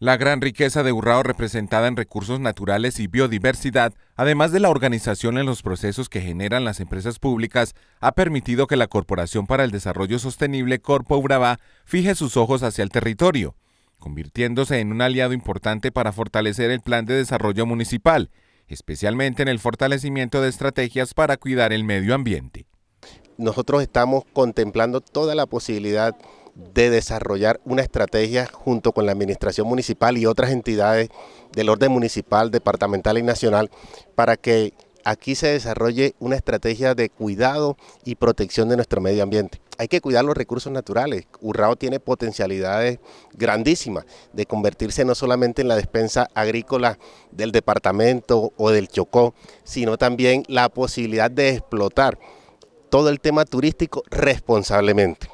La gran riqueza de Urrao representada en recursos naturales y biodiversidad, además de la organización en los procesos que generan las empresas públicas, ha permitido que la Corporación para el Desarrollo Sostenible Corpo Urabá fije sus ojos hacia el territorio, convirtiéndose en un aliado importante para fortalecer el plan de desarrollo municipal, especialmente en el fortalecimiento de estrategias para cuidar el medio ambiente. Nosotros estamos contemplando toda la posibilidad de desarrollar una estrategia junto con la administración municipal y otras entidades del orden municipal, departamental y nacional para que aquí se desarrolle una estrategia de cuidado y protección de nuestro medio ambiente. Hay que cuidar los recursos naturales. Urrao tiene potencialidades grandísimas de convertirse no solamente en la despensa agrícola del departamento o del Chocó, sino también la posibilidad de explotar todo el tema turístico responsablemente.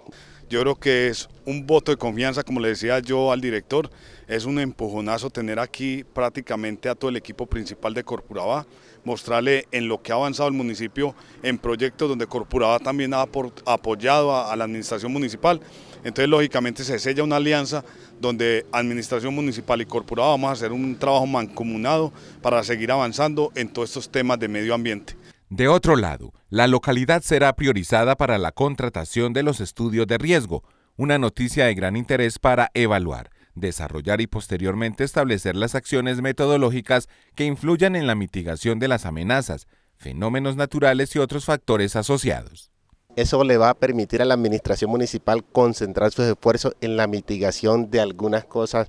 Yo creo que es un voto de confianza, como le decía yo al director, es un empujonazo tener aquí prácticamente a todo el equipo principal de Corpurabá, mostrarle en lo que ha avanzado el municipio en proyectos donde Corpurabá también ha apoyado a, la administración municipal. Entonces, lógicamente, se sella una alianza donde administración municipal y Corpurabá vamos a hacer un trabajo mancomunado para seguir avanzando en todos estos temas de medio ambiente. De otro lado, la localidad será priorizada para la contratación de los estudios de riesgo, una noticia de gran interés para evaluar, desarrollar y posteriormente establecer las acciones metodológicas que influyan en la mitigación de las amenazas, fenómenos naturales y otros factores asociados. Eso le va a permitir a la administración municipal concentrar sus esfuerzos en la mitigación de algunas cosas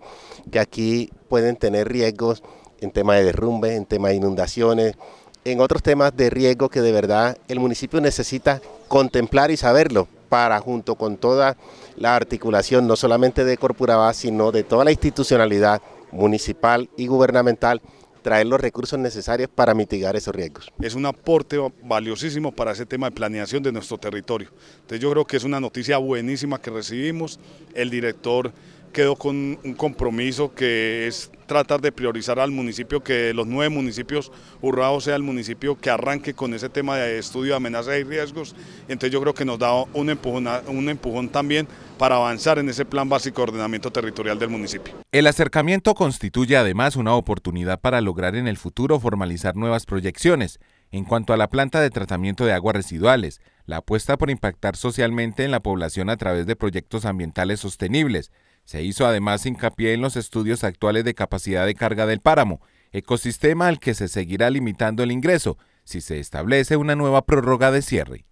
que aquí pueden tener riesgos en tema de derrumbe, en tema de inundaciones, en otros temas de riesgo que de verdad el municipio necesita contemplar y saberlo para junto con toda la articulación no solamente de Corpuraba, sino de toda la institucionalidad municipal y gubernamental traer los recursos necesarios para mitigar esos riesgos. Es un aporte valiosísimo para ese tema de planeación de nuestro territorio. Entonces yo creo que es una noticia buenísima que recibimos. El director quedó con un compromiso que es tratar de priorizar al municipio, que los nueve municipios urrados sea el municipio que arranque con ese tema de estudio de amenazas y riesgos. Entonces yo creo que nos da un empujón, un empujón también para avanzar en ese plan básico de ordenamiento territorial del municipio. El acercamiento constituye además una oportunidad para lograr en el futuro formalizar nuevas proyecciones en cuanto a la planta de tratamiento de aguas residuales, la apuesta por impactar socialmente en la población a través de proyectos ambientales sostenibles, se hizo además hincapié en los estudios actuales de capacidad de carga del páramo, ecosistema al que se seguirá limitando el ingreso si se establece una nueva prórroga de cierre.